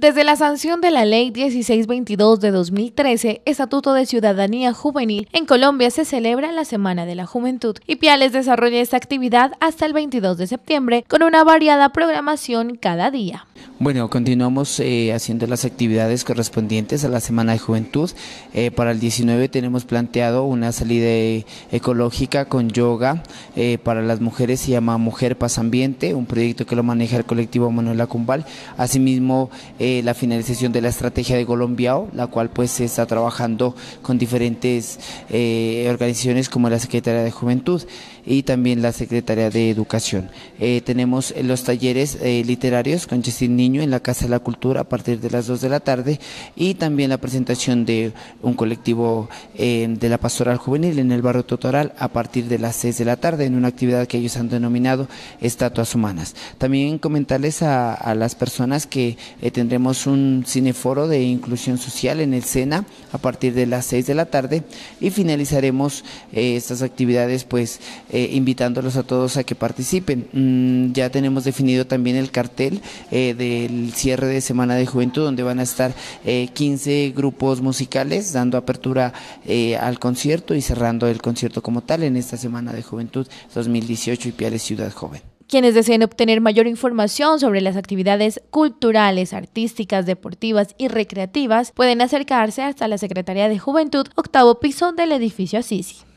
Desde la sanción de la Ley 1622 de 2013, Estatuto de Ciudadanía Juvenil, en Colombia se celebra la Semana de la Juventud y Piales desarrolla esta actividad hasta el 22 de septiembre con una variada programación cada día. Bueno, continuamos eh, haciendo las actividades correspondientes a la Semana de Juventud. Eh, para el 19 tenemos planteado una salida eh, ecológica con yoga para las mujeres, se llama Mujer Paz Ambiente, un proyecto que lo maneja el colectivo Manuela Cumbal. Asimismo, eh, la finalización de la estrategia de Colombiao, la cual pues se está trabajando con diferentes eh, organizaciones como la Secretaría de Juventud y también la Secretaría de Educación. Eh, tenemos los talleres literarios con Justin Niño en la Casa de la Cultura a partir de las 2 de la tarde y también la presentación de un colectivo de la Pastoral Juvenil en el barrio Totoral a partir de las 6 de la tarde en una actividad que ellos han denominado Estatuas Humanas. También comentarles a, las personas que tendremos tendremos un cineforo de inclusión social en el SENA a partir de las 6 de la tarde y finalizaremos eh, estas actividades pues eh, invitándolos a todos a que participen. Mm, ya tenemos definido también el cartel eh, del cierre de Semana de Juventud donde van a estar 15 grupos musicales dando apertura al concierto y cerrando el concierto como tal en esta Semana de Juventud 2018 y Piales Ciudad Joven. Quienes deseen obtener mayor información sobre las actividades culturales, artísticas, deportivas y recreativas pueden acercarse hasta la Secretaría de Juventud, octavo piso del edificio Asisi.